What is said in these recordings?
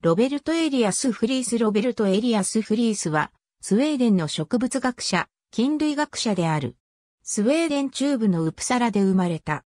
ロベルト・エリアス・フリースロベルト・エリアス・フリースは、スウェーデンの植物学者、菌類学者である。スウェーデン中部のウプサラで生まれた。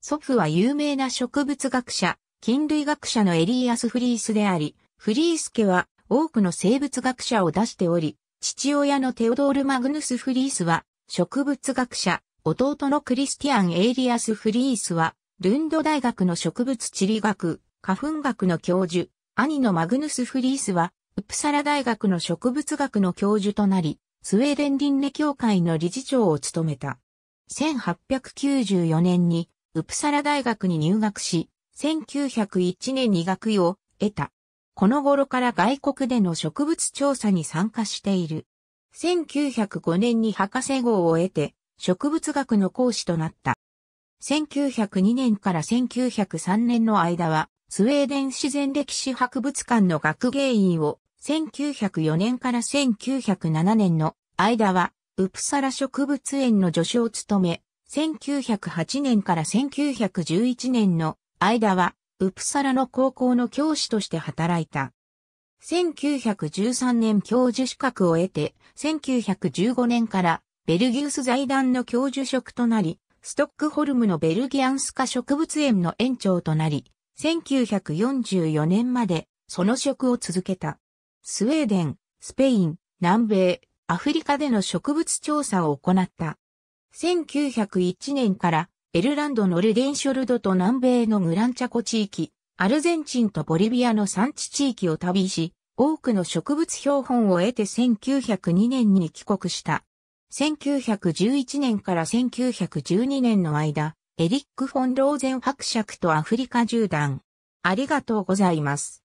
祖父は有名な植物学者、菌類学者のエリアス・フリースであり、フリース家は多くの生物学者を出しており、父親のテオドール・マグヌス・フリースは植物学者、弟のクリスティアン・エイリアス・フリースは、ルンド大学の植物地理学、花粉学の教授、兄のマグヌス・フリースは、ウプサラ大学の植物学の教授となり、スウェーデンンネ協会の理事長を務めた。1894年に、ウプサラ大学に入学し、1901年に学位を得た。この頃から外国での植物調査に参加している。1905年に博士号を得て、植物学の講師となった。1902年から1903年の間は、スウェーデン自然歴史博物館の学芸員を1904年から1907年の間はウプサラ植物園の助手を務め、1908年から1911年の間はウプサラの高校の教師として働いた。1913年教授資格を得て、1915年からベルギウス財団の教授職となり、ストックホルムのベルギアンスカ植物園の園長となり、1944年までその職を続けた。スウェーデン、スペイン、南米、アフリカでの植物調査を行った。1901年からエルランドのルデンショルドと南米のグランチャコ地域、アルゼンチンとボリビアの産地地域を旅し、多くの植物標本を得て1902年に帰国した。1911年から1912年の間、エリック・フォン・ローゼン伯爵とアフリカ縦断。ありがとうございます。